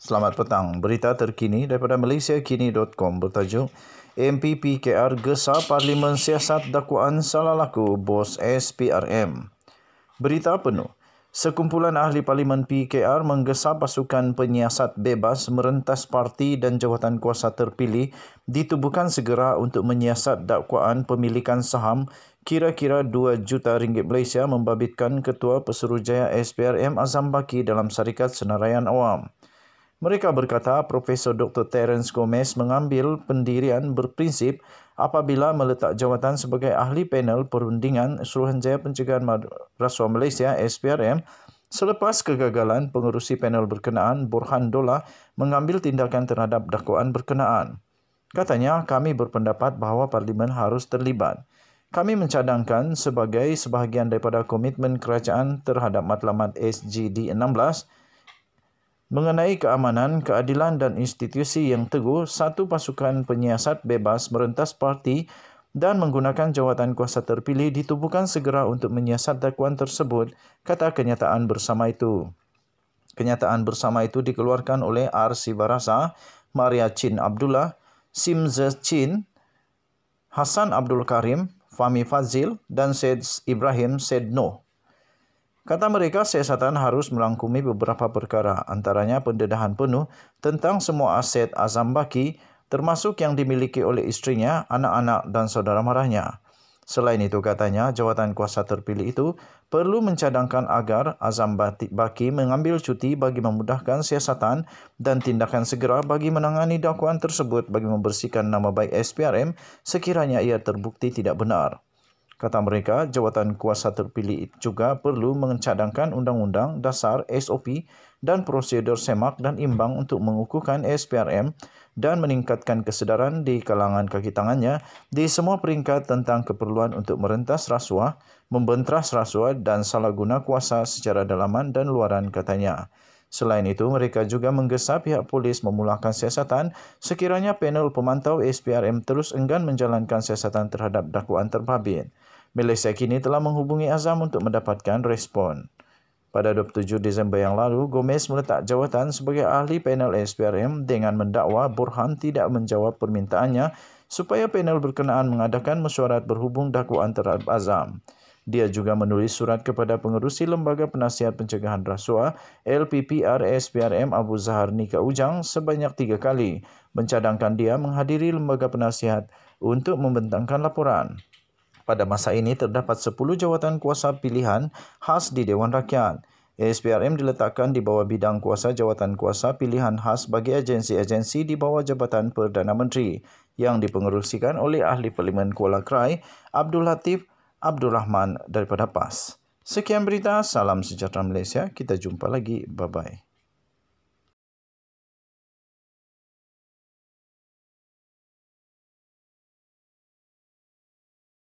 Selamat petang. Berita terkini daripada MalaysiaKini.com bertajuk MPPKR gesa Parlimen siasat dakwaan salah laku bos SPRM. Berita penuh. Sekumpulan ahli Parlimen PKR menggesa pasukan penyiasat bebas merentas parti dan jawatan kuasa terpilih ditubuhkan segera untuk menyiasat dakwaan pemilikan saham kira-kira 2 juta ringgit Malaysia membabitkan Ketua Pesuruhjaya SPRM Azam Baki dalam syarikat senarayan awam. Mereka berkata Profesor Dr. Terence Gomez mengambil pendirian berprinsip apabila meletak jawatan sebagai ahli panel perundingan Suruhanjaya Pencegahan Rasuah Malaysia SPRM selepas kegagalan pengurusi panel berkenaan Burhan Dola mengambil tindakan terhadap dakwaan berkenaan. Katanya, kami berpendapat bahawa Parlimen harus terlibat. Kami mencadangkan sebagai sebahagian daripada komitmen kerajaan terhadap matlamat SGD 16, Mengenai keamanan, keadilan dan institusi yang teguh, satu pasukan penyiasat bebas merentas parti dan menggunakan jawatan kuasa terpilih ditubuhkan segera untuk menyiasat dakwaan tersebut, kata kenyataan bersama itu. Kenyataan bersama itu dikeluarkan oleh R. Sibarasa, Maria Chin Abdullah, Simze Chin, Hassan Abdul Karim, Fami Fazil, dan Said Ibrahim Said Noh. Kata mereka, siasatan harus melangkumi beberapa perkara, antaranya pendedahan penuh tentang semua aset Azam Baki, termasuk yang dimiliki oleh istrinya, anak-anak, dan saudara marahnya. Selain itu katanya, jawatan kuasa terpilih itu perlu mencadangkan agar Azam Baki mengambil cuti bagi memudahkan siasatan dan tindakan segera bagi menangani dakwaan tersebut bagi membersihkan nama baik SPRM sekiranya ia terbukti tidak benar. Kata mereka, jawatan kuasa terpilih juga perlu mengencadangkan undang-undang dasar SOP dan prosedur semak dan imbang untuk mengukuhkan SPRM dan meningkatkan kesedaran di kalangan kaki tangannya di semua peringkat tentang keperluan untuk merentas rasuah, membentras rasuah dan salah guna kuasa secara dalaman dan luaran katanya. Selain itu, mereka juga menggesa pihak polis memulakan siasatan sekiranya panel pemantau SPRM terus enggan menjalankan siasatan terhadap dakwaan terbabit. Malaysia kini telah menghubungi Azam untuk mendapatkan respon. Pada 27 Disember yang lalu, Gomez meletak jawatan sebagai ahli panel SPRM dengan mendakwa Burhan tidak menjawab permintaannya supaya panel berkenaan mengadakan mesyuarat berhubung dakwaan terhadap Azam. Dia juga menulis surat kepada pengerusi Lembaga Penasihat Pencegahan Rasuah LPPR SPRM Abu Zahar Nika Ujang sebanyak tiga kali, mencadangkan dia menghadiri Lembaga Penasihat untuk membentangkan laporan. Pada masa ini terdapat 10 jawatan kuasa pilihan khas di Dewan Rakyat. SPRM diletakkan di bawah bidang kuasa jawatan kuasa pilihan khas bagi agensi-agensi di bawah Jabatan Perdana Menteri yang dipengerusikan oleh Ahli Parlimen Kuala Krai Abdul Latif Abdul Rahman daripada PAS. Sekian berita, salam sejahtera Malaysia. Kita jumpa lagi. Bye-bye.